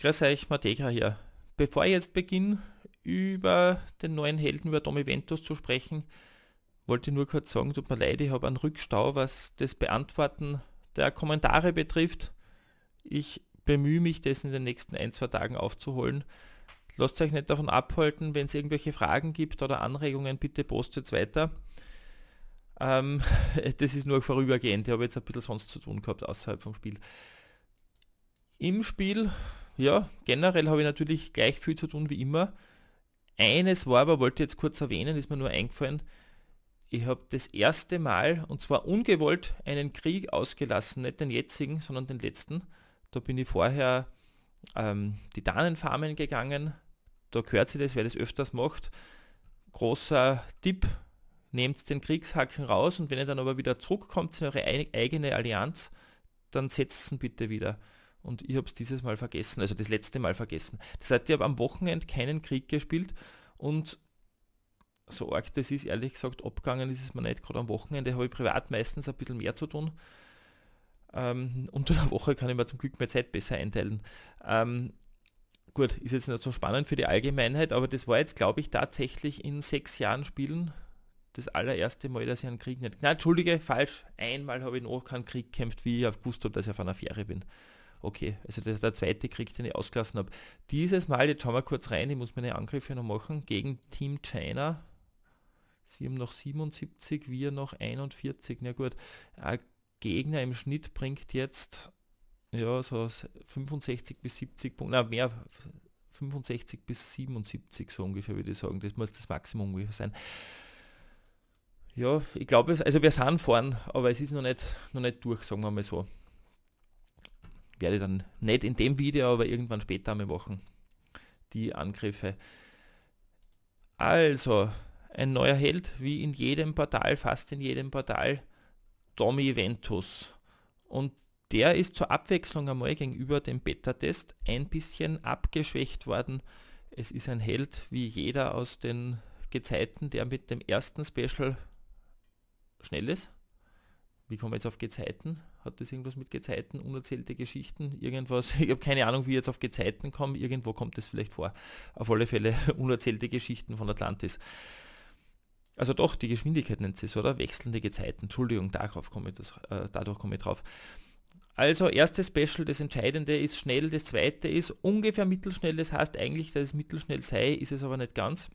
Grüß euch, Mateka hier. Bevor ich jetzt beginne, über den neuen Helden, über Tommy Ventus zu sprechen, wollte ich nur kurz sagen, tut mir leid, ich habe einen Rückstau, was das Beantworten der Kommentare betrifft. Ich bemühe mich, das in den nächsten ein, zwei Tagen aufzuholen. Lasst euch nicht davon abhalten, wenn es irgendwelche Fragen gibt oder Anregungen, bitte postet weiter. Ähm, das ist nur vorübergehend, ich habe jetzt ein bisschen sonst zu tun gehabt außerhalb vom Spiel. Im Spiel ja, generell habe ich natürlich gleich viel zu tun wie immer. Eines war aber, wollte ich jetzt kurz erwähnen, ist mir nur eingefallen, ich habe das erste Mal, und zwar ungewollt, einen Krieg ausgelassen, nicht den jetzigen, sondern den letzten. Da bin ich vorher ähm, die Dahnenfarmen gegangen, da gehört sie das, wer das öfters macht. Großer Tipp, nehmt den Kriegshaken raus und wenn ihr dann aber wieder zurückkommt in eure eigene Allianz, dann setzt ihn bitte wieder und ich habe es dieses Mal vergessen, also das letzte Mal vergessen. Das heißt, ich habe am Wochenende keinen Krieg gespielt und so arg das ist, ehrlich gesagt, abgegangen ist es mir nicht. Gerade am Wochenende habe ich privat meistens ein bisschen mehr zu tun. Ähm, unter der Woche kann ich mir zum Glück mehr Zeit besser einteilen. Ähm, gut, ist jetzt nicht so spannend für die Allgemeinheit, aber das war jetzt, glaube ich, tatsächlich in sechs Jahren Spielen das allererste Mal, dass ich einen Krieg nicht... Nein, entschuldige, falsch. Einmal habe ich noch keinen Krieg gekämpft, wie ich gewusst habe, dass ich auf einer Fähre bin okay, also das, der zweite kriegt seine ausgelassen ab. Dieses Mal, jetzt schauen wir kurz rein, ich muss meine Angriffe noch machen, gegen Team China. Sie haben noch 77, wir noch 41. Na gut, ein Gegner im Schnitt bringt jetzt ja, so 65 bis 70 Punkte, na mehr, 65 bis 77 so ungefähr würde ich sagen, das muss das Maximum ungefähr sein. Ja, ich glaube, also wir sind vorn, aber es ist noch nicht, noch nicht durch, sagen wir mal so werde dann nicht in dem Video, aber irgendwann später einmal machen, die Angriffe. Also, ein neuer Held, wie in jedem Portal, fast in jedem Portal, Tommy Ventus. Und der ist zur Abwechslung einmal gegenüber dem Beta-Test ein bisschen abgeschwächt worden. Es ist ein Held wie jeder aus den Gezeiten, der mit dem ersten Special schnell ist. Wie kommen wir jetzt auf Gezeiten? Hat das irgendwas mit Gezeiten, unerzählte Geschichten, irgendwas? Ich habe keine Ahnung, wie ich jetzt auf Gezeiten kommen, Irgendwo kommt es vielleicht vor. Auf alle Fälle unerzählte Geschichten von Atlantis. Also doch, die Geschwindigkeit nennt sie es, oder? Wechselnde Gezeiten. Entschuldigung, darauf komme ich das, äh, dadurch komme ich drauf. Also erstes Special, das Entscheidende ist schnell, das zweite ist ungefähr mittelschnell, das heißt eigentlich, dass es mittelschnell sei, ist es aber nicht ganz.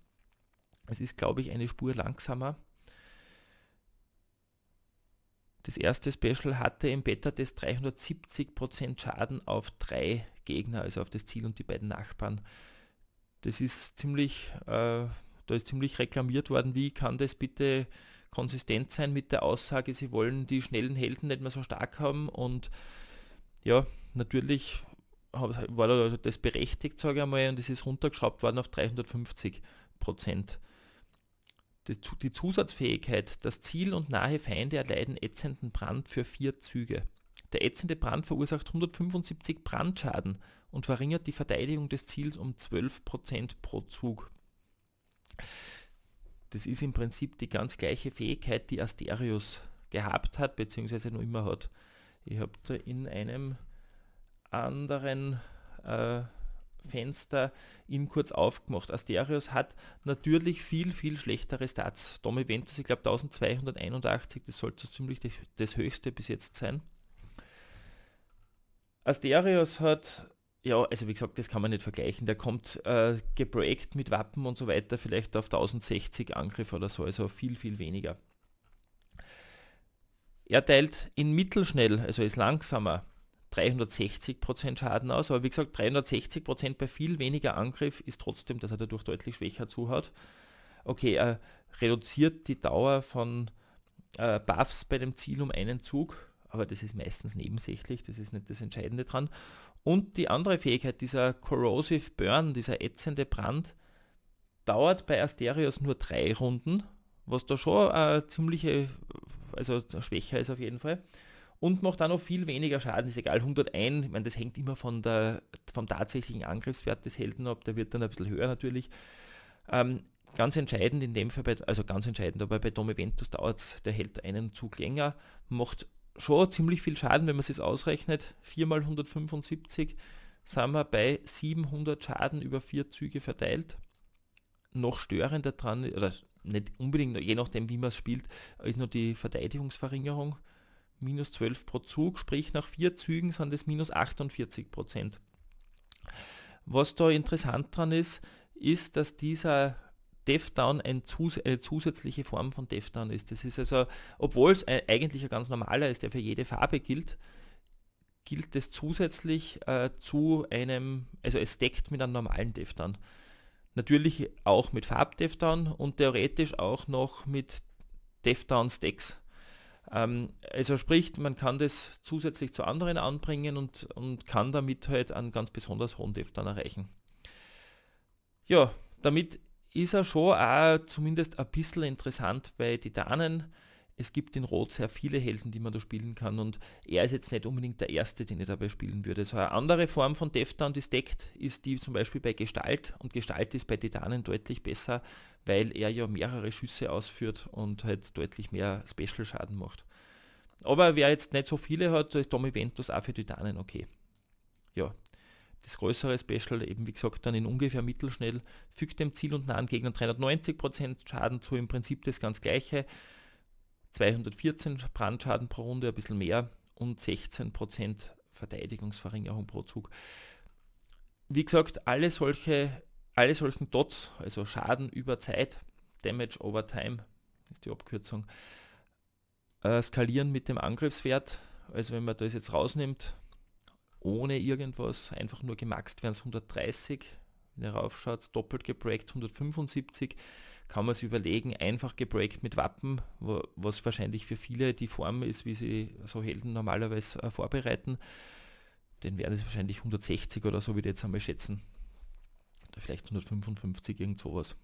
Es ist, glaube ich, eine Spur langsamer. Das erste Special hatte im Beta-Test 370% Schaden auf drei Gegner, also auf das Ziel und die beiden Nachbarn. Das ist ziemlich, äh, da ist ziemlich reklamiert worden, wie kann das bitte konsistent sein mit der Aussage, sie wollen die schnellen Helden nicht mehr so stark haben und ja, natürlich war also das berechtigt, sage ich einmal, und es ist runtergeschraubt worden auf 350 die, Zusatzfähigkeit, das Ziel und nahe Feinde erleiden ätzenden Brand für vier Züge. Der ätzende Brand verursacht 175 Brandschaden und verringert die Verteidigung des Ziels um 12% pro Zug. Das ist im Prinzip die ganz gleiche Fähigkeit, die Asterius gehabt hat, beziehungsweise nur immer hat. Ich habe da in einem anderen äh, Fenster ihn kurz aufgemacht. Asterios hat natürlich viel, viel schlechtere Stats. Tommy Ventus, ich glaube 1281, das sollte so ziemlich das, höchste bis jetzt sein. Asterios hat, ja, also wie gesagt, das kann man nicht vergleichen. Der kommt äh, geprojekt mit Wappen und so weiter vielleicht auf 1060 Angriff oder so, also viel, viel weniger. Er teilt in mittelschnell, also ist langsamer. 360% Schaden aus, aber wie gesagt, 360% bei viel weniger Angriff ist trotzdem, dass er dadurch deutlich schwächer zuhaut. Okay, er äh, reduziert die Dauer von äh, Buffs bei dem Ziel um einen Zug, aber das ist meistens nebensächlich, das ist nicht das Entscheidende dran. Und die andere Fähigkeit, dieser Corrosive Burn, dieser ätzende Brand, dauert bei Asterios nur drei Runden, was da schon äh, ziemliche, also schwächer ist auf jeden Fall und macht dann noch viel weniger Schaden, ist egal, 101, ich meine, das hängt immer von der, vom tatsächlichen Angriffswert des Helden ab, der wird dann ein bisschen höher natürlich. Ähm, ganz entscheidend in dem Fall, bei, also ganz entscheidend, aber bei Dom Eventus dauert es, der hält einen Zug länger, macht schon ziemlich viel Schaden, wenn man es ausrechnet, 4 mal 175 sind wir bei 700 Schaden über vier Züge verteilt. Noch störender dran, oder nicht unbedingt, je nachdem wie man es spielt, ist noch die Verteidigungsverringerung minus 12 pro Zug, sprich nach vier Zügen sind es minus 48 Prozent. Was da interessant dran ist, ist, dass dieser DevDown eine zusätzliche Form von DevDown ist. Das ist also, obwohl es eigentlich ein ganz normaler ist, der für jede Farbe gilt, gilt es zusätzlich äh, zu einem, also es deckt mit einem normalen DevDown. Natürlich auch mit Farb-DevDown und theoretisch auch noch mit DevDown-Stacks. Ähm, also sprich, man kann das zusätzlich zu anderen anbringen und, und kann damit halt einen ganz besonders hohen Def dann erreichen. Ja, damit ist er schon auch zumindest ein bisschen interessant bei Titanen es gibt in Rot sehr viele Helden, die man da spielen kann und er ist jetzt nicht unbedingt der Erste, den ich dabei spielen würde. So eine andere Form von Deftan, die steckt, ist die zum Beispiel bei Gestalt und Gestalt ist bei Titanen deutlich besser, weil er ja mehrere Schüsse ausführt und halt deutlich mehr Special-Schaden macht. Aber wer jetzt nicht so viele hat, da ist Tommy Ventus auch für Titanen okay. Ja, das größere Special, eben wie gesagt, dann in ungefähr mittelschnell, fügt dem Ziel und nahen Gegner 390% Schaden zu, im Prinzip das ganz gleiche. 214 Brandschaden pro Runde, ein bisschen mehr und 16% Verteidigungsverringerung pro Zug. Wie gesagt, alle, solche, alle solchen Dots, also Schaden über Zeit, Damage over Time ist die Abkürzung, äh, skalieren mit dem Angriffswert. Also wenn man das jetzt rausnimmt, ohne irgendwas, einfach nur gemaxt wären es 130, wenn ihr raufschaut, doppelt geprägt 175 kann man sich überlegen, einfach gebreakt mit Wappen, wo, was wahrscheinlich für viele die Form ist, wie sie so Helden normalerweise äh, vorbereiten. Den werden es wahrscheinlich 160 oder so, wie die jetzt einmal schätzen. Oder vielleicht 155, irgend sowas.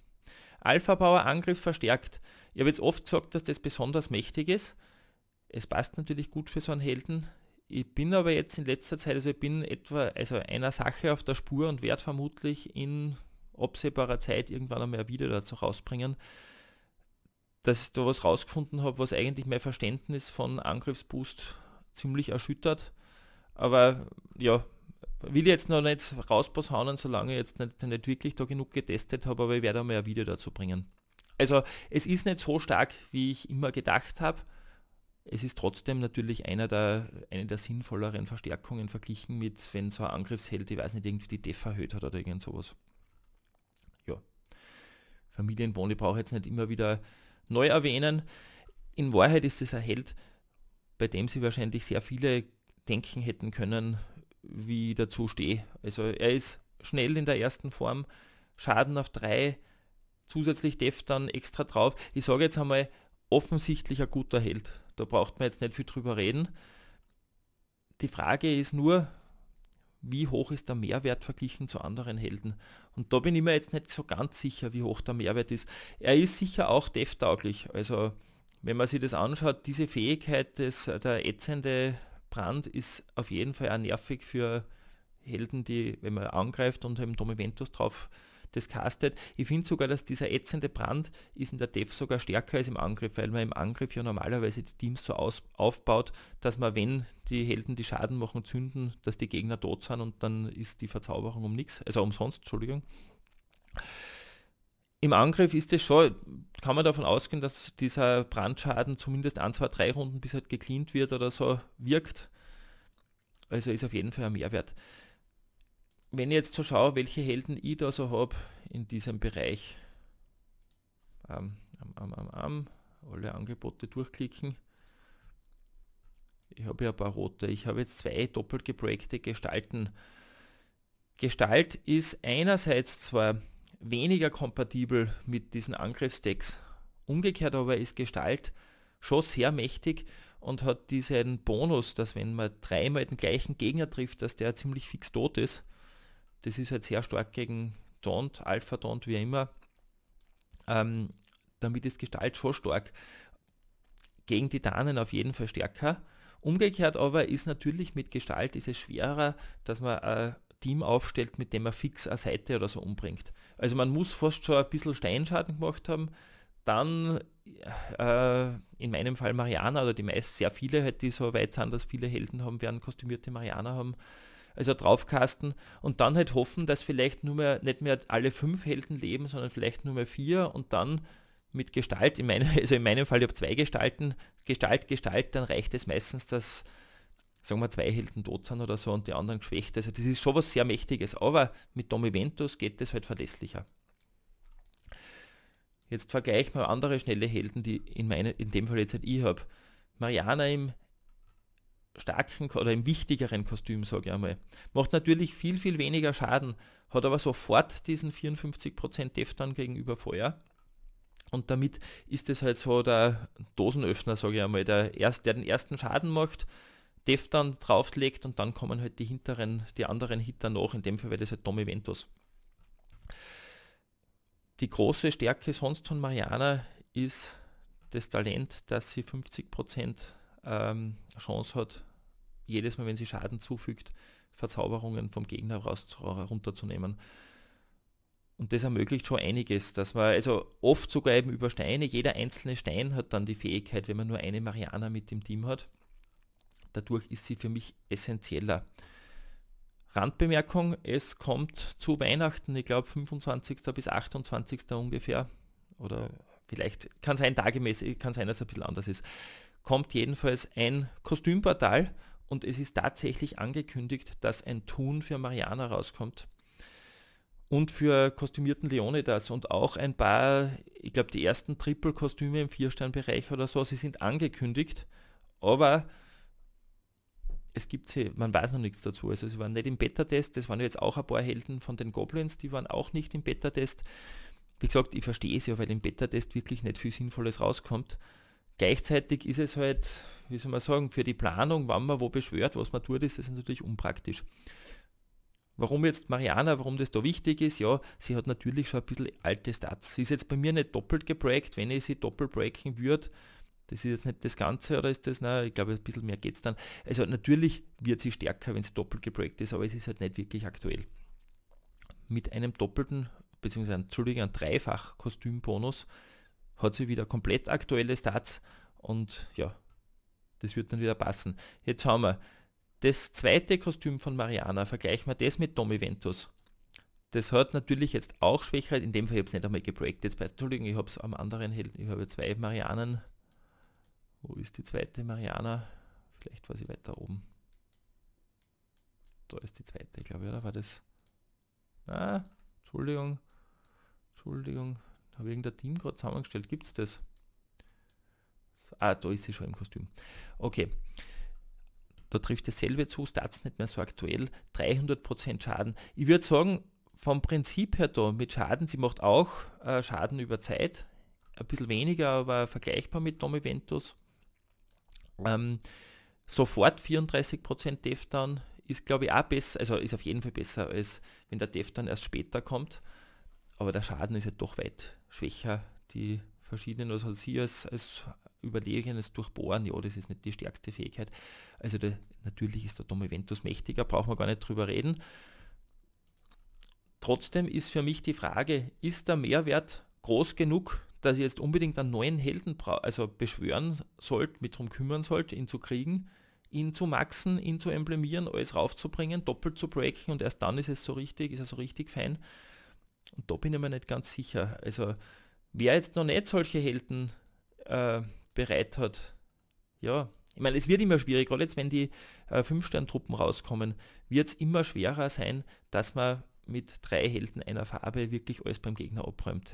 Alpha Power Angriff verstärkt. Ich habe jetzt oft gesagt, dass das besonders mächtig ist. Es passt natürlich gut für so einen Helden. Ich bin aber jetzt in letzter Zeit, also ich bin etwa, also einer Sache auf der Spur und werde vermutlich in absehbarer Zeit irgendwann einmal wieder dazu rausbringen, dass ich da was rausgefunden habe, was eigentlich mein Verständnis von Angriffsboost ziemlich erschüttert. Aber ja, will jetzt noch nicht rausposaunen, solange ich jetzt nicht, nicht wirklich da genug getestet habe, aber ich werde einmal ein Video dazu bringen. Also es ist nicht so stark, wie ich immer gedacht habe. Es ist trotzdem natürlich einer der, eine der sinnvolleren Verstärkungen verglichen mit, wenn so ein Angriffsheld, ich weiß nicht, irgendwie die Def erhöht hat oder irgend sowas brauche ich jetzt nicht immer wieder neu erwähnen. In Wahrheit ist es ein Held, bei dem sie wahrscheinlich sehr viele denken hätten können, wie ich dazu stehe. Also er ist schnell in der ersten Form, Schaden auf drei, zusätzlich Def dann extra drauf. Ich sage jetzt einmal, offensichtlich ein guter Held. Da braucht man jetzt nicht viel drüber reden. Die Frage ist nur, wie hoch ist der Mehrwert verglichen zu anderen Helden. Und da bin ich mir jetzt nicht so ganz sicher, wie hoch der Mehrwert ist. Er ist sicher auch dev-tauglich. Also wenn man sich das anschaut, diese Fähigkeit, des, äh, der ätzende Brand ist auf jeden Fall auch nervig für Helden, die, wenn man angreift und eben Domiventus drauf das castet. Ich finde sogar, dass dieser ätzende Brand ist in der Dev sogar stärker als im Angriff, weil man im Angriff ja normalerweise die Teams so aus, aufbaut, dass man, wenn die Helden die Schaden machen, zünden, dass die Gegner tot sind und dann ist die Verzauberung um nichts, also umsonst, Entschuldigung. Im Angriff ist es schon, kann man davon ausgehen, dass dieser Brandschaden zumindest ein, zwei, drei Runden, bis halt gecleant wird oder so, wirkt. Also ist auf jeden Fall ein Mehrwert wenn ich jetzt so schaue, welche Helden ich da so habe in diesem Bereich, am, am, am, am, alle Angebote durchklicken. Ich habe ja ein paar rote. Ich habe jetzt zwei doppelt geprägte Gestalten. Gestalt ist einerseits zwar weniger kompatibel mit diesen Angriffsdecks, umgekehrt aber ist Gestalt schon sehr mächtig und hat diesen Bonus, dass wenn man dreimal den gleichen Gegner trifft, dass der ziemlich fix tot ist das ist halt sehr stark gegen Don't, Alpha Don't, wie immer, ähm, damit ist Gestalt schon stark. Gegen Titanen auf jeden Fall stärker. Umgekehrt aber ist natürlich mit Gestalt ist es schwerer, dass man ein Team aufstellt, mit dem man fix eine Seite oder so umbringt. Also man muss fast schon ein bisschen Steinschaden gemacht haben, dann äh, in meinem Fall Mariana oder die meisten, sehr viele, halt, die so weit sind, dass viele Helden haben, werden kostümierte Mariana haben, also draufkasten und dann halt hoffen, dass vielleicht nur mehr, nicht mehr alle fünf Helden leben, sondern vielleicht nur mehr vier und dann mit Gestalt, in meinem, also in meinem Fall, ich habe zwei Gestalten, Gestalt, Gestalt, dann reicht es meistens, dass sagen wir zwei Helden tot sind oder so und die anderen geschwächt. Also das ist schon was sehr Mächtiges, aber mit Domiventus geht das halt verlässlicher. Jetzt vergleich mal andere schnelle Helden, die in, meine, in dem Fall jetzt halt ich habe. Mariana im starken oder im wichtigeren Kostüm, sage ich einmal. Macht natürlich viel, viel weniger Schaden, hat aber sofort diesen 54% Deftan gegenüber Feuer. Und damit ist es halt so der Dosenöffner, sage ich einmal, der, erst, der den ersten Schaden macht, Deftan drauflegt und dann kommen halt die hinteren, die anderen Hitter noch. In dem Fall wäre das halt Tommy Ventus. Die große Stärke sonst von Mariana ist das Talent, dass sie 50% ähm, Chance hat, jedes Mal, wenn sie Schaden zufügt, Verzauberungen vom Gegner raus zu, runterzunehmen. Und das ermöglicht schon einiges, dass man, also oft sogar eben über Steine, jeder einzelne Stein hat dann die Fähigkeit, wenn man nur eine Mariana mit dem Team hat. Dadurch ist sie für mich essentieller. Randbemerkung, es kommt zu Weihnachten, ich glaube 25. bis 28. ungefähr. Oder vielleicht kann sein tagemäßig, kann sein, dass es ein bisschen anders ist kommt jedenfalls ein Kostümportal und es ist tatsächlich angekündigt, dass ein Tun für Mariana rauskommt. Und für kostümierten Leonidas und auch ein paar, ich glaube die ersten Triple-Kostüme im Vierstern-Bereich oder so, sie sind angekündigt, aber es gibt sie, man weiß noch nichts dazu. Also sie waren nicht im Beta-Test, das waren jetzt auch ein paar Helden von den Goblins, die waren auch nicht im Beta-Test. Wie gesagt, ich verstehe sie, ja, weil im Beta-Test wirklich nicht viel Sinnvolles rauskommt. Gleichzeitig ist es halt, wie soll man sagen, für die Planung, wann man wo beschwört, was man tut, ist das natürlich unpraktisch. Warum jetzt Mariana, warum das da wichtig ist? Ja, sie hat natürlich schon ein bisschen alte Stats. Sie ist jetzt bei mir nicht doppelt gebreakt, wenn ich sie doppelt breaken würde. Das ist jetzt nicht das Ganze oder ist das, na, ich glaube ein bisschen mehr geht es dann. Also natürlich wird sie stärker, wenn sie doppelt gebreakt ist, aber es ist halt nicht wirklich aktuell. Mit einem doppelten, beziehungsweise Entschuldigung, einem dreifach Kostümbonus hat sie wieder komplett aktuelle Stats und ja, das wird dann wieder passen. Jetzt schauen wir. Das zweite Kostüm von Mariana, vergleichen wir das mit Tommy Ventus. Das hat natürlich jetzt auch Schwächheit, in dem Fall habe ich es nicht einmal gebreakt. Jetzt bei, Entschuldigung, ich habe es am anderen Held, ich habe zwei Marianen. Wo ist die zweite Mariana? Vielleicht war sie weiter oben. Da ist die zweite, glaube ich, oder war das? Ah, Entschuldigung. Entschuldigung, habe irgendein Team gerade zusammengestellt? Gibt es das? Ah, da ist sie schon im Kostüm. Okay. Da trifft dasselbe zu, Stats nicht mehr so aktuell. 300% Schaden. Ich würde sagen, vom Prinzip her da mit Schaden, sie macht auch äh, Schaden über Zeit. Ein bisschen weniger, aber vergleichbar mit Tommy Ventus. Ähm, sofort 34% Deftan ist glaube ich auch besser, also ist auf jeden Fall besser als wenn der Deftan erst später kommt. Aber der Schaden ist ja doch weit schwächer die verschiedenen, also sie als, als überlegenes Durchbohren, ja, das ist nicht die stärkste Fähigkeit. Also der, natürlich ist der Domiventus mächtiger, brauchen wir gar nicht drüber reden. Trotzdem ist für mich die Frage, ist der Mehrwert groß genug, dass ihr jetzt unbedingt einen neuen Helden also beschwören sollte, mit drum kümmern sollte, ihn zu kriegen, ihn zu maxen, ihn zu emblemieren, alles raufzubringen, doppelt zu breaken und erst dann ist es so richtig, ist er so richtig fein. Und da bin ich mir nicht ganz sicher. Also wer jetzt noch nicht solche Helden äh, bereit hat, ja, ich meine, es wird immer schwierig, gerade jetzt, wenn die äh, Fünf-Stern-Truppen rauskommen, wird es immer schwerer sein, dass man mit drei Helden einer Farbe wirklich alles beim Gegner abräumt.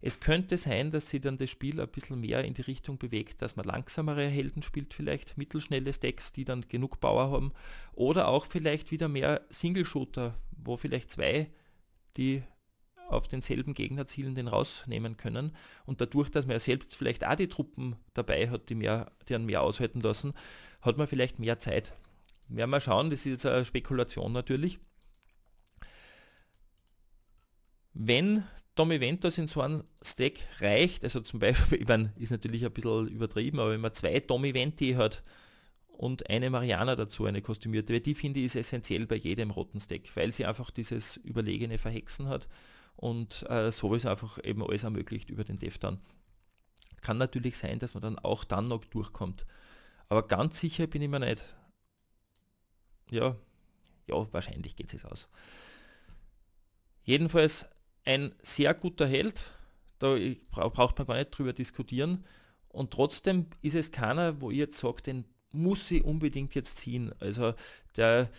Es könnte sein, dass sie dann das Spiel ein bisschen mehr in die Richtung bewegt, dass man langsamere Helden spielt vielleicht, mittelschnelle Stacks, die dann genug Power haben, oder auch vielleicht wieder mehr Single-Shooter, wo vielleicht zwei die auf denselben Gegner zielen, den rausnehmen können. Und dadurch, dass man ja selbst vielleicht auch die Truppen dabei hat, die, mehr, die einen mehr aushalten lassen, hat man vielleicht mehr Zeit. Wir werden wir schauen, das ist jetzt eine Spekulation natürlich. Wenn Tommy Ventos in so einem Stack reicht, also zum Beispiel, ich meine, ist natürlich ein bisschen übertrieben, aber wenn man zwei Tommy Venti hat und eine Mariana dazu, eine kostümierte, weil die finde ich ist essentiell bei jedem roten Stack, weil sie einfach dieses überlegene Verhexen hat und äh, so ist einfach eben alles ermöglicht über den Dev dann. Kann natürlich sein, dass man dann auch dann noch durchkommt. Aber ganz sicher bin ich mir nicht. Ja, ja, wahrscheinlich geht es aus. Jedenfalls ein sehr guter Held, da braucht man gar nicht drüber diskutieren. Und trotzdem ist es keiner, wo ihr jetzt sagt, den muss ich unbedingt jetzt ziehen. Also der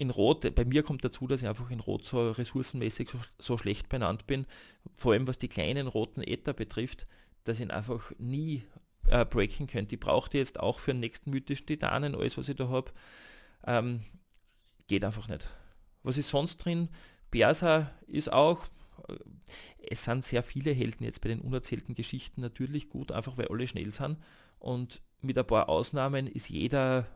in Rot, bei mir kommt dazu, dass ich einfach in Rot so ressourcenmäßig so, so schlecht benannt bin, vor allem was die kleinen roten Äther betrifft, dass ich ihn einfach nie äh, breaken könnte. Die braucht die jetzt auch für den nächsten mythischen Titanen, alles was ich da habe. Ähm, geht einfach nicht. Was ist sonst drin? Berser ist auch, äh, es sind sehr viele Helden jetzt bei den unerzählten Geschichten natürlich gut, einfach weil alle schnell sind. Und mit ein paar Ausnahmen ist jeder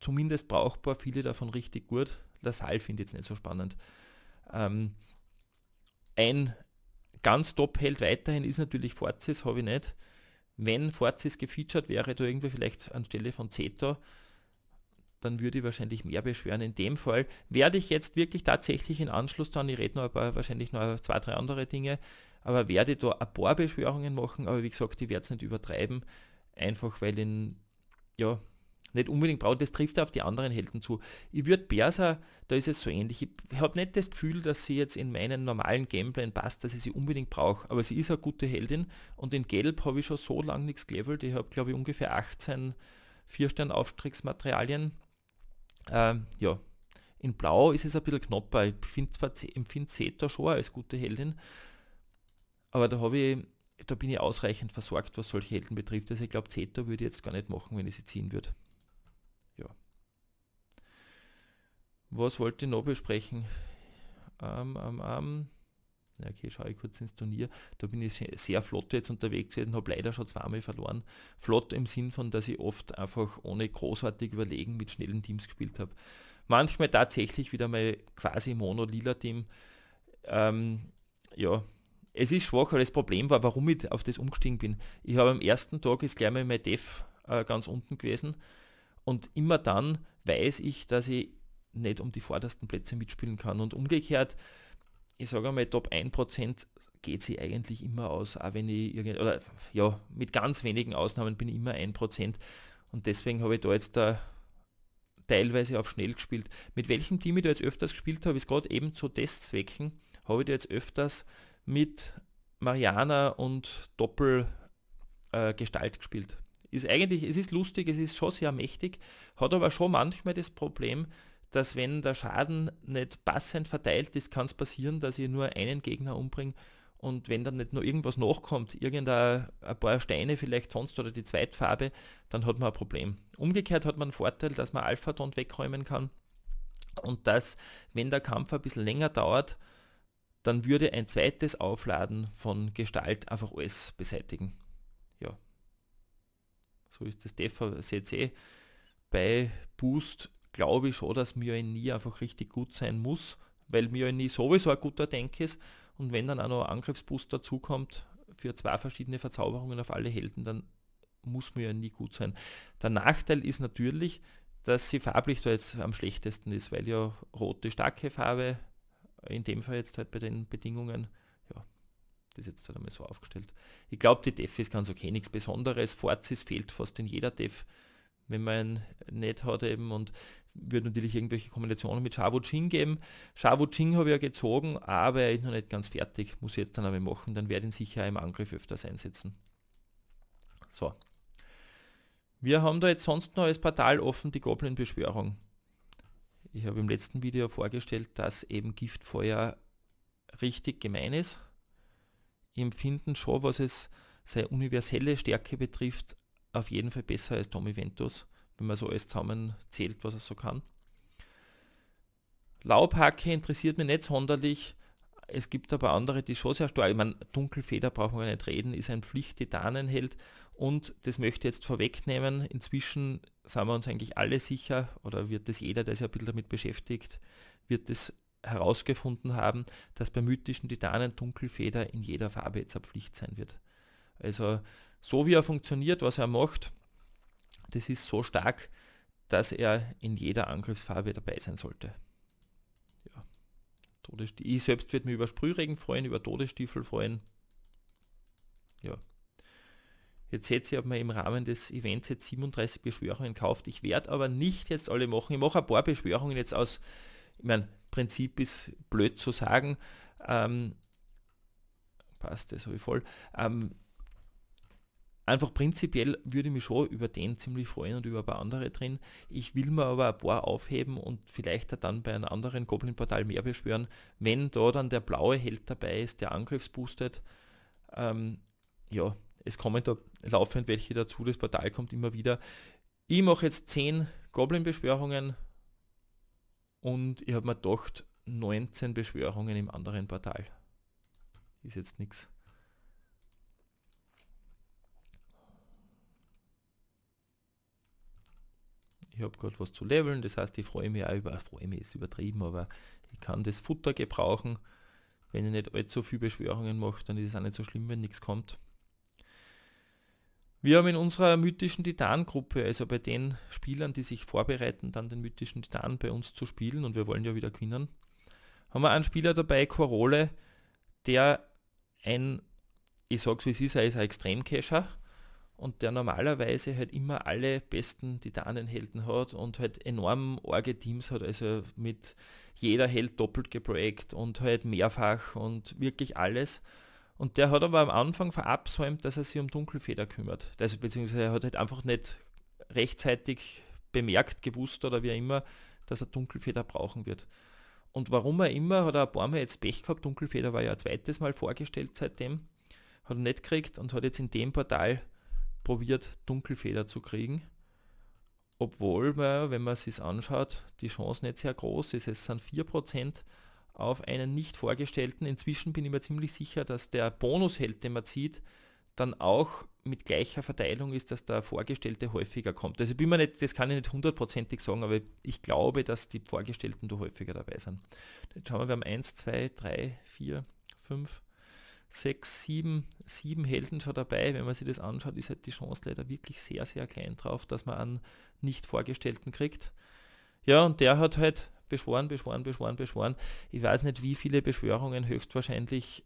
zumindest brauchbar, viele davon richtig gut der Saal finde ich jetzt nicht so spannend. Ähm, ein ganz Top-Held weiterhin ist natürlich Forzis, habe ich nicht. Wenn Forzis gefeatured wäre, da irgendwie vielleicht anstelle von Zeta, dann würde ich wahrscheinlich mehr beschweren. In dem Fall werde ich jetzt wirklich tatsächlich in Anschluss dann, ich rede noch über wahrscheinlich noch zwei, drei andere Dinge, aber werde da ein paar Beschwörungen machen, aber wie gesagt, die werde es nicht übertreiben, einfach weil in, ja, nicht unbedingt braucht. Das trifft auf die anderen Helden zu. Ich würde Berser, da ist es so ähnlich. Ich habe nicht das Gefühl, dass sie jetzt in meinen normalen Gameplay passt, dass ich sie unbedingt brauche. Aber sie ist eine gute Heldin und in Gelb habe ich schon so lange nichts gelevelt. Ich habe, glaube ich, ungefähr 18 Vierstern-Aufstiegsmaterialien. Ähm, ja, in Blau ist es ein bisschen knapper. Ich find zwar, empfinde Zeta schon als gute Heldin, aber da habe ich da bin ich ausreichend versorgt, was solche Helden betrifft. Also ich glaube, Zeta würde ich jetzt gar nicht machen, wenn ich sie ziehen würde. Was wollte ich noch besprechen? Ähm, ähm, ähm. okay, schaue ich kurz ins Turnier. Da bin ich sehr flott jetzt unterwegs gewesen, habe leider schon zweimal verloren. Flott im Sinn von, dass ich oft einfach ohne großartig überlegen mit schnellen Teams gespielt habe. Manchmal tatsächlich wieder mal quasi Mono-Lila-Team. Ähm, ja, es ist schwach, aber das Problem war, warum ich auf das umgestiegen bin. Ich habe am ersten Tag ist gleich mal mein Def äh, ganz unten gewesen und immer dann weiß ich, dass ich nicht um die vordersten Plätze mitspielen kann. Und umgekehrt, ich sage einmal, Top 1% geht sie eigentlich immer aus, auch wenn ich irgendwie, oder ja, mit ganz wenigen Ausnahmen bin ich immer 1%. Und deswegen habe ich da jetzt da teilweise auf schnell gespielt. Mit welchem Team ich da jetzt öfters gespielt habe, ist gerade eben zu Testzwecken, habe ich da jetzt öfters mit Mariana und Doppel äh, gespielt. Ist eigentlich, es ist lustig, es ist schon sehr mächtig, hat aber schon manchmal das Problem, dass wenn der Schaden nicht passend verteilt ist, kann es passieren, dass ich nur einen Gegner umbringe und wenn dann nicht nur irgendwas nachkommt, irgendein ein paar Steine vielleicht sonst oder die Zweitfarbe, dann hat man ein Problem. Umgekehrt hat man einen Vorteil, dass man alpha Alphaton wegräumen kann und dass, wenn der Kampf ein bisschen länger dauert, dann würde ein zweites Aufladen von Gestalt einfach alles beseitigen. Ja. So ist das DVCC bei Boost glaube ich schon, dass nie einfach richtig gut sein muss, weil Mjolnir sowieso ein guter Denk ist und wenn dann auch noch ein Angriffsboost dazukommt für zwei verschiedene Verzauberungen auf alle Helden, dann muss nie gut sein. Der Nachteil ist natürlich, dass sie farblich da jetzt am schlechtesten ist, weil ja rote starke Farbe, in dem Fall jetzt halt bei den Bedingungen, ja, das ist jetzt halt einmal so aufgestellt. Ich glaube, die Def ist ganz okay, nichts Besonderes. Forzis fehlt fast in jeder Def, wenn man nicht hat eben und wird natürlich irgendwelche Kombinationen mit Shavo Ching geben. Shavo Ching habe ich ja gezogen, aber er ist noch nicht ganz fertig. Muss ich jetzt dann aber machen, dann werde ich ihn sicher im Angriff öfters einsetzen. So. Wir haben da jetzt sonst noch als Portal offen die Goblin-Beschwörung. Ich habe im letzten Video vorgestellt, dass eben Giftfeuer richtig gemein ist. Ich empfinde schon, was es seine universelle Stärke betrifft, auf jeden Fall besser als Tommy Ventus wenn man so alles zusammenzählt, was er so kann. Laubhacke interessiert mich nicht sonderlich. Es gibt aber andere, die schon sehr stark, ich meine, Dunkelfeder brauchen wir nicht reden, ist ein Pflicht-Titanenheld und das möchte ich jetzt vorwegnehmen. Inzwischen sind wir uns eigentlich alle sicher oder wird das jeder, der sich ein bisschen damit beschäftigt, wird das herausgefunden haben, dass bei mythischen Titanen Dunkelfeder in jeder Farbe jetzt eine Pflicht sein wird. Also so wie er funktioniert, was er macht, das ist so stark, dass er in jeder Angriffsfarbe dabei sein sollte. Ja. Ich selbst würde mich über Sprühregen freuen, über Todesstiefel freuen. Ja. Jetzt seht ihr, ob man im Rahmen des Events jetzt 37 Beschwörungen kauft. Ich werde aber nicht jetzt alle machen. Ich mache ein paar Beschwörungen jetzt aus, ich meine, Prinzip ist blöd zu sagen. Ähm, passt, das habe ich voll. Ähm, Einfach prinzipiell würde ich mich schon über den ziemlich freuen und über ein paar andere drin. Ich will mir aber ein paar aufheben und vielleicht dann bei einem anderen Goblin-Portal mehr beschwören, wenn da dann der blaue Held dabei ist, der Angriffsboostet. Ähm, ja, es kommen da laufend welche dazu, das Portal kommt immer wieder. Ich mache jetzt 10 Goblin-Beschwörungen und ich habe mir gedacht, 19 Beschwörungen im anderen Portal. Ist jetzt nichts. ich habe gerade was zu leveln, das heißt, ich freue mich auch über, freue mich ist übertrieben, aber ich kann das Futter gebrauchen. Wenn ich nicht allzu viele Beschwörungen mache, dann ist es auch nicht so schlimm, wenn nichts kommt. Wir haben in unserer mythischen Titan-Gruppe, also bei den Spielern, die sich vorbereiten, dann den mythischen Titan bei uns zu spielen und wir wollen ja wieder gewinnen, haben wir einen Spieler dabei, Corole, der ein, ich sag's wie es ist, er ist ein Extremcacher, und der normalerweise halt immer alle besten Titanenhelden hat und halt enorm arge Teams hat, also mit jeder Held doppelt geprojekt und halt mehrfach und wirklich alles. Und der hat aber am Anfang verabsäumt, dass er sich um Dunkelfeder kümmert. Also beziehungsweise er hat halt einfach nicht rechtzeitig bemerkt, gewusst oder wie auch immer, dass er Dunkelfeder brauchen wird. Und warum er immer, hat er ein paar Mal jetzt Pech gehabt, Dunkelfeder war ja ein zweites Mal vorgestellt seitdem, hat er nicht gekriegt und hat jetzt in dem Portal probiert, Dunkelfeder zu kriegen. Obwohl, man, wenn man es sich anschaut, die Chance nicht sehr groß ist. Es sind 4% auf einen nicht vorgestellten. Inzwischen bin ich mir ziemlich sicher, dass der Bonusheld, den man zieht, dann auch mit gleicher Verteilung ist, dass der Vorgestellte häufiger kommt. Also bin mir nicht, das kann ich nicht hundertprozentig sagen, aber ich glaube, dass die Vorgestellten da häufiger dabei sind. Jetzt schauen wir, wir haben 1, 2, 3, 4, 5, sechs, sieben, sieben Helden schon dabei. Wenn man sich das anschaut, ist halt die Chance leider wirklich sehr, sehr klein drauf, dass man einen nicht vorgestellten kriegt. Ja, und der hat halt beschworen, beschworen, beschworen, beschworen. Ich weiß nicht, wie viele Beschwörungen, höchstwahrscheinlich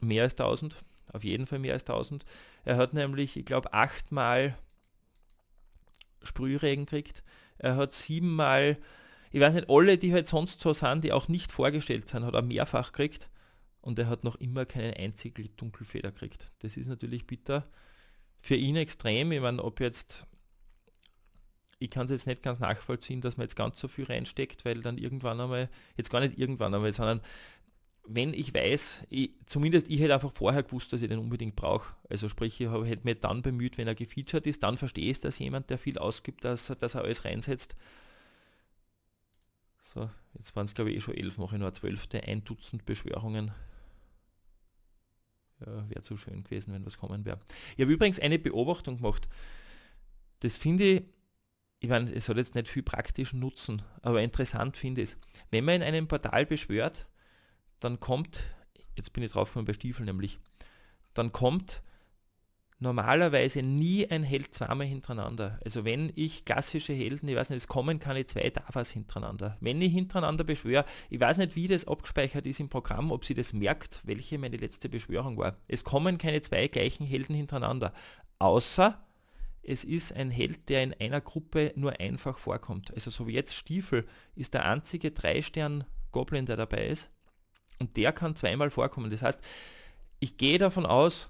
mehr als 1000, auf jeden Fall mehr als 1000. Er hat nämlich, ich glaube, achtmal Sprühregen kriegt. Er hat siebenmal, ich weiß nicht, alle, die halt sonst so sind, die auch nicht vorgestellt sind, hat er mehrfach kriegt und er hat noch immer keinen einzigen Dunkelfeder gekriegt. Das ist natürlich bitter. Für ihn extrem, ich meine, ob jetzt, ich kann es jetzt nicht ganz nachvollziehen, dass man jetzt ganz so viel reinsteckt, weil dann irgendwann einmal, jetzt gar nicht irgendwann einmal, sondern wenn ich weiß, ich, zumindest ich hätte einfach vorher gewusst, dass ich den unbedingt brauche. Also sprich, ich hab, hätte mich dann bemüht, wenn er gefeatured ist, dann verstehe ich, dass jemand, der viel ausgibt, dass, dass er alles reinsetzt. So, jetzt waren es glaube ich eh schon elf, mache ich nur zwölfte, ein Dutzend Beschwörungen. Ja, wäre zu schön gewesen, wenn was kommen wäre. Ich habe übrigens eine Beobachtung gemacht. Das finde ich, ich meine, es hat jetzt nicht viel praktischen Nutzen, aber interessant finde ich es. Wenn man in einem Portal beschwört, dann kommt, jetzt bin ich draufgekommen bei Stiefel nämlich, dann kommt normalerweise nie ein Held zweimal hintereinander. Also wenn ich klassische Helden, ich weiß nicht, es kommen keine zwei Davas hintereinander. Wenn ich hintereinander beschwöre, ich weiß nicht, wie das abgespeichert ist im Programm, ob sie das merkt, welche meine letzte Beschwörung war. Es kommen keine zwei gleichen Helden hintereinander. Außer es ist ein Held, der in einer Gruppe nur einfach vorkommt. Also so wie jetzt Stiefel ist der einzige Drei-Stern-Goblin, der dabei ist. Und der kann zweimal vorkommen. Das heißt, ich gehe davon aus,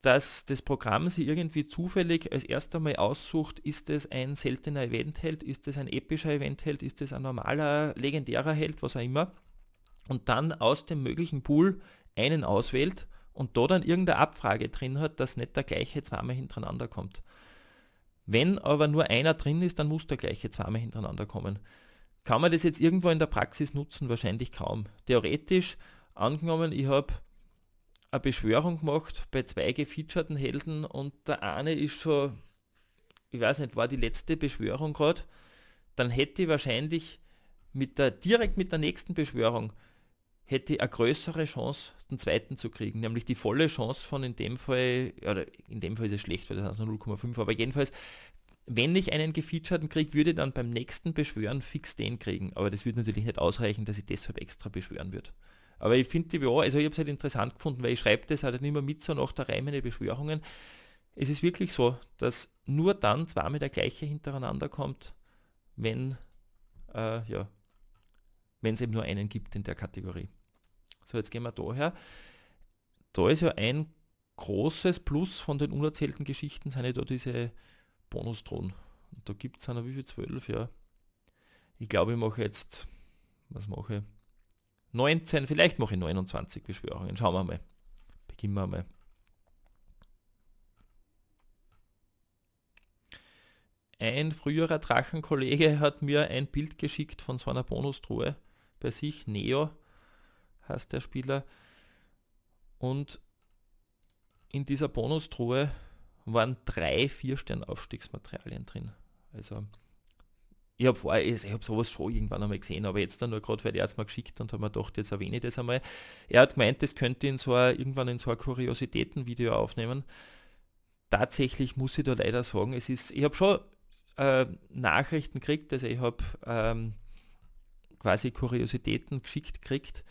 dass das Programm sie irgendwie zufällig als erst Mal aussucht, ist es ein seltener Eventheld, ist es ein epischer Eventheld, ist es ein normaler, legendärer Held, was auch immer, und dann aus dem möglichen Pool einen auswählt und da dann irgendeine Abfrage drin hat, dass nicht der gleiche zweimal hintereinander kommt. Wenn aber nur einer drin ist, dann muss der gleiche zweimal hintereinander kommen. Kann man das jetzt irgendwo in der Praxis nutzen? Wahrscheinlich kaum. Theoretisch, angenommen, ich habe eine Beschwörung gemacht bei zwei gefeaturten Helden und der eine ist schon, ich weiß nicht, war die letzte Beschwörung gerade, dann hätte ich wahrscheinlich mit der, direkt mit der nächsten Beschwörung hätte ich eine größere Chance, den zweiten zu kriegen, nämlich die volle Chance von in dem Fall, oder in dem Fall ist es schlecht, weil das heißt nur 0,5, aber jedenfalls, wenn ich einen gefeaturten kriege, würde ich dann beim nächsten Beschwören fix den kriegen, aber das würde natürlich nicht ausreichen, dass ich deshalb extra beschwören würde. Aber ich finde die ja, also ich habe es halt interessant gefunden, weil ich schreibe das halt nicht mehr mit, so nach der Reihe meine Beschwörungen. Es ist wirklich so, dass nur dann zweimal der gleiche hintereinander kommt, wenn äh, ja, wenn es eben nur einen gibt in der Kategorie. So, jetzt gehen wir daher. Da ist ja ein großes Plus von den unerzählten Geschichten, sind ja da diese Bonusdrohnen. Und da gibt es einer, wie viel? Zwölf, ja. Ich glaube, ich mache jetzt, was mache ich? 19, vielleicht mache ich 29 Beschwörungen. Schauen wir mal. Beginnen wir mal. Ein früherer Drachenkollege hat mir ein Bild geschickt von so einer Bonustruhe bei sich. Neo heißt der Spieler. Und in dieser Bonustruhe waren drei Vier-Stern-Aufstiegsmaterialien drin. Also ich habe vorher, eh, ich habe sowas schon irgendwann einmal gesehen, aber jetzt dann nur gerade, weil er es mal geschickt und habe mir gedacht, jetzt erwähne ich das einmal. Er hat gemeint, das könnte in so irgendwann in so ein Kuriositätenvideo aufnehmen. Tatsächlich muss ich da leider sagen, es ist, ich habe schon äh, Nachrichten gekriegt, also ich habe ähm, quasi Kuriositäten geschickt gekriegt,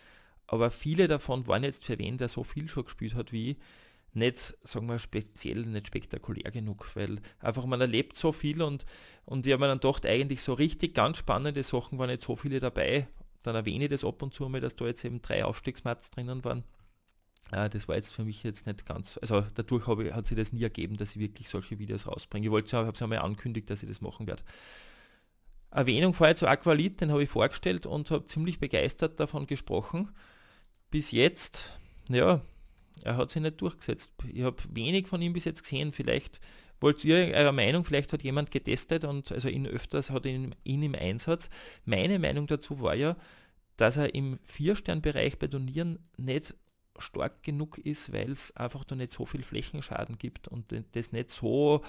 aber viele davon waren jetzt für wen, der so viel schon gespielt hat wie ich nicht, sagen wir, speziell, nicht spektakulär genug, weil einfach man erlebt so viel und, und ich habe mir dann gedacht, eigentlich so richtig ganz spannende Sachen waren nicht so viele dabei. Dann erwähne ich das ab und zu mal, dass da jetzt eben drei Aufstiegsmats drinnen waren. Ah, das war jetzt für mich jetzt nicht ganz, also dadurch habe ich, hat sich das nie ergeben, dass ich wirklich solche Videos rausbringe. Ich wollte, habe es einmal ankündigt, dass ich das machen werde. Erwähnung vorher zu Aqualit, den habe ich vorgestellt und habe ziemlich begeistert davon gesprochen. Bis jetzt, ja, er hat sich nicht durchgesetzt. Ich habe wenig von ihm bis jetzt gesehen. Vielleicht wollt ihr eure Meinung, vielleicht hat jemand getestet und also ihn öfters hat ihn, ihn im Einsatz. Meine Meinung dazu war ja, dass er im Vier-Stern-Bereich bei Turnieren nicht stark genug ist, weil es einfach da nicht so viel Flächenschaden gibt und das nicht so,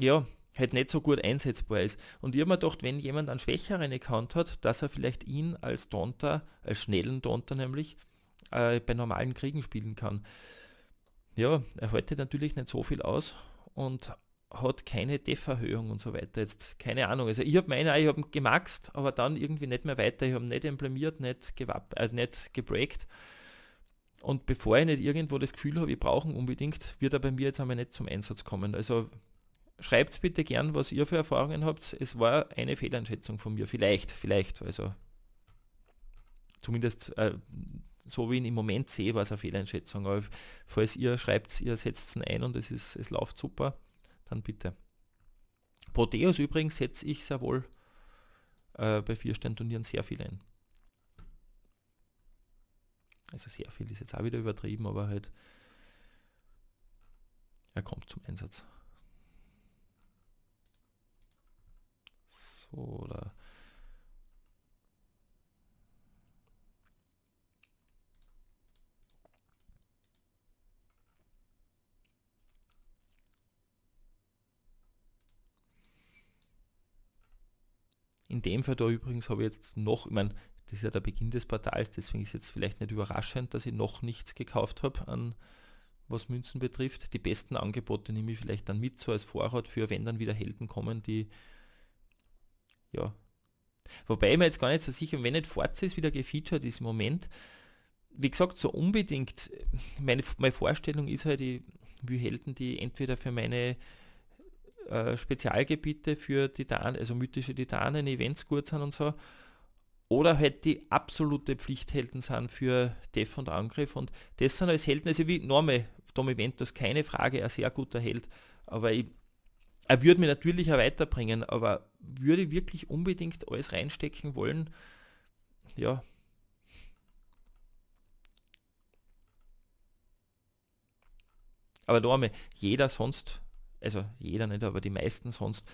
ja, halt nicht so gut einsetzbar ist. Und ich habe mir gedacht, wenn jemand einen schwächeren Account hat, dass er vielleicht ihn als Donter, als schnellen Donter nämlich, äh, bei normalen Kriegen spielen kann. Ja, er haltet natürlich nicht so viel aus und hat keine Def-Erhöhung und so weiter. Jetzt keine Ahnung. Also ich habe meine, ich habe gemaxt, aber dann irgendwie nicht mehr weiter. Ich habe nicht emblemiert, nicht gewapp, also nicht gebreakt. Und bevor ich nicht irgendwo das Gefühl habe, ich brauchen unbedingt, wird er bei mir jetzt einmal nicht zum Einsatz kommen. Also schreibt bitte gern, was ihr für Erfahrungen habt. Es war eine Fehleinschätzung von mir. Vielleicht, vielleicht. Also zumindest äh, so wie ich ihn im Moment sehe, war es eine Fehleinschätzung. Aber falls ihr schreibt, ihr setzt ihn ein und es, ist, es läuft super, dann bitte. Proteus übrigens setze ich sehr wohl äh, bei Vierstern-Turnieren sehr viel ein. Also sehr viel ist jetzt auch wieder übertrieben, aber halt er kommt zum Einsatz. So, da In dem Fall da übrigens habe ich jetzt noch, ich meine, das ist ja der Beginn des Portals, deswegen ist jetzt vielleicht nicht überraschend, dass ich noch nichts gekauft habe an was Münzen betrifft. Die besten Angebote nehme ich vielleicht dann mit, so als Vorrat für, wenn dann wieder Helden kommen, die ja. Wobei ich mir jetzt gar nicht so sicher, wenn nicht Forza ist wieder gefeatured ist im Moment, wie gesagt, so unbedingt, äh, meine, meine Vorstellung ist halt, ich will Helden, die entweder für meine äh, Spezialgebiete für Titanen, also mythische Titanen, Events gut sind und so. Oder halt die absolute Pflichthelden sind für Def und Angriff. Und das sind als Helden, also wie Norme, Tom Eventus, keine Frage, ein sehr guter Held. Aber ich, er würde mich natürlich auch weiterbringen, aber würde wirklich unbedingt alles reinstecken wollen. Ja, Aber da jeder sonst also jeder nicht, aber die meisten sonst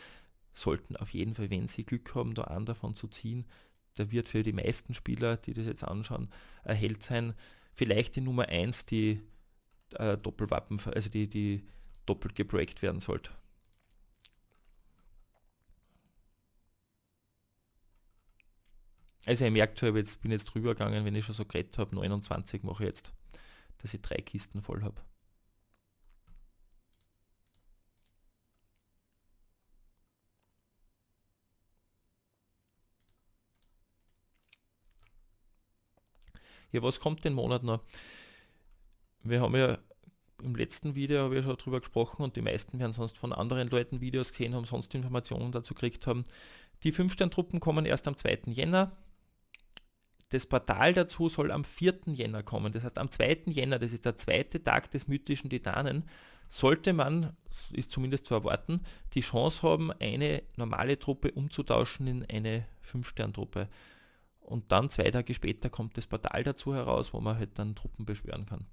sollten auf jeden Fall, wenn sie Glück haben, da einen davon zu ziehen. Da wird für die meisten Spieler, die das jetzt anschauen, erhält sein. Vielleicht die Nummer 1, die äh, Doppelwappen, also die, die doppelt gebreakt werden sollte. Also ihr merkt schon, ich jetzt, bin jetzt drüber gegangen, wenn ich schon so geredet habe, 29 mache ich jetzt, dass ich drei Kisten voll habe. Ja, was kommt den Monat noch? Wir haben ja im letzten Video habe ich schon drüber gesprochen und die meisten werden sonst von anderen Leuten Videos gesehen haben sonst Informationen dazu gekriegt haben. Die 5 stern truppen kommen erst am 2. Jänner. Das Portal dazu soll am 4. Jänner kommen. Das heißt, am 2. Jänner, das ist der zweite Tag des mythischen Titanen, sollte man, ist zumindest zu erwarten, die Chance haben, eine normale Truppe umzutauschen in eine 5 stern truppe und dann zwei Tage später kommt das Portal dazu heraus, wo man halt dann Truppen beschwören kann.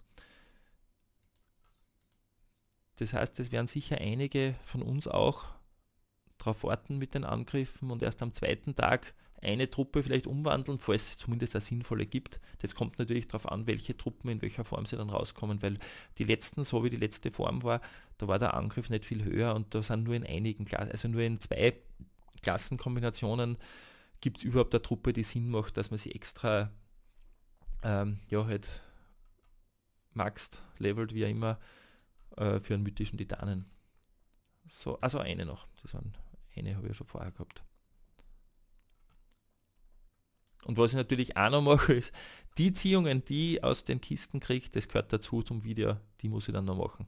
Das heißt, es werden sicher einige von uns auch darauf warten mit den Angriffen und erst am zweiten Tag eine Truppe vielleicht umwandeln, falls es zumindest eine sinnvolle gibt. Das kommt natürlich darauf an, welche Truppen in welcher Form sie dann rauskommen, weil die letzten, so wie die letzte Form war, da war der Angriff nicht viel höher und da sind nur in einigen, Kla also nur in zwei Klassenkombinationen gibt es überhaupt eine Truppe, die Sinn macht, dass man sie extra ähm, ja, halt maxt, levelt, wie immer, äh, für einen mythischen Titanen. So, also eine noch. Das waren, eine habe ich ja schon vorher gehabt. Und was ich natürlich auch noch mache, ist, die Ziehungen, die ich aus den Kisten kriege, das gehört dazu zum Video, die muss ich dann noch machen.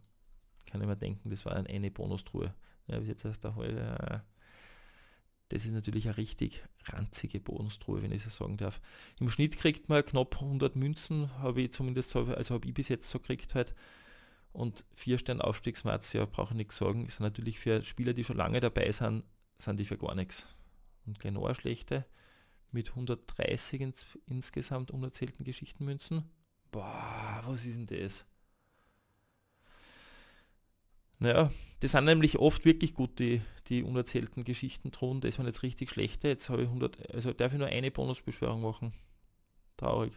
Kann ich mir denken, das war eine Bonustruhe. Ja, bis jetzt erst der halbe. Äh, das ist natürlich eine richtig ranzige Bonustruhe, wenn ich so sagen darf. Im Schnitt kriegt man knapp 100 Münzen, habe ich zumindest, also habe ich bis jetzt so gekriegt halt. Und vier Stern Aufstiegsmatz, ja, brauche ich nichts sagen, ist natürlich für Spieler, die schon lange dabei sind, sind die für gar nichts. Und genau schlechte mit 130 ins, insgesamt unerzählten Geschichtenmünzen. Boah, was ist denn das? Naja, das sind nämlich oft wirklich gut die, die unerzählten Geschichten drin. Das waren jetzt richtig schlechte. Jetzt habe ich 100, also darf ich nur eine Bonusbeschwörung machen. Traurig.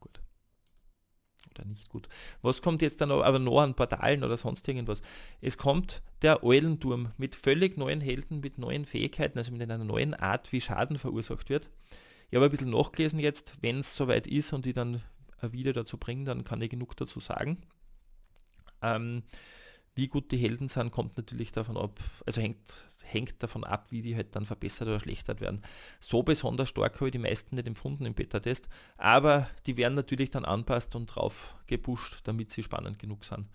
Gut. Oder nicht gut. Was kommt jetzt dann aber noch an Portalen oder sonst irgendwas? Es kommt der Eulenturm mit völlig neuen Helden, mit neuen Fähigkeiten, also mit einer neuen Art, wie Schaden verursacht wird. Ich habe ein bisschen nachgelesen jetzt, wenn es soweit ist und die dann äh, wieder dazu bringen, dann kann ich genug dazu sagen. Ähm, wie gut die Helden sind, kommt natürlich davon ab, also hängt, hängt davon ab, wie die halt dann verbessert oder schlechtert werden. So besonders stark habe ich die meisten nicht empfunden im Beta-Test, aber die werden natürlich dann anpasst und drauf gepusht, damit sie spannend genug sind.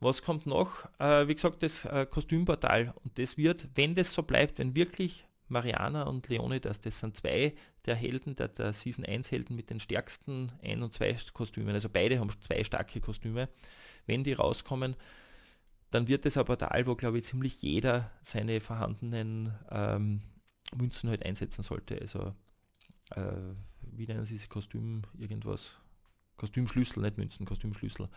Was kommt noch? Äh, wie gesagt, das äh, Kostümportal. Und das wird, wenn das so bleibt, wenn wirklich Mariana und Leonidas, das sind zwei der Helden, der, der Season 1 Helden mit den stärksten Ein- und Zwei-Kostümen. Also beide haben zwei starke Kostüme. Wenn die rauskommen, dann wird es aber Portal, wo glaube ich ziemlich jeder seine vorhandenen ähm, Münzen halt einsetzen sollte. Also äh, wie nennen sie es, Kostüm, irgendwas, Kostümschlüssel, nicht Münzen, Kostümschlüssel.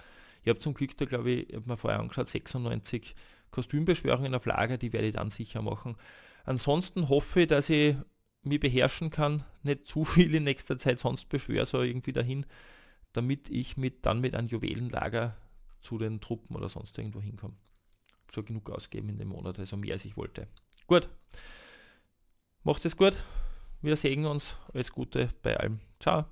Ich habe zum Glück da, glaube ich, ich habe mir vorher angeschaut, 96 Kostümbeschwörungen auf Lager, die werde ich dann sicher machen. Ansonsten hoffe ich, dass ich mich beherrschen kann, nicht zu viel in nächster Zeit sonst beschwöre, so irgendwie dahin, damit ich mit, dann mit einem Juwelenlager zu den Truppen oder sonst irgendwo hinkomme. So genug ausgeben in dem Monat, also mehr als ich wollte. Gut. Macht es gut. Wir sehen uns. Alles Gute bei allem. Ciao.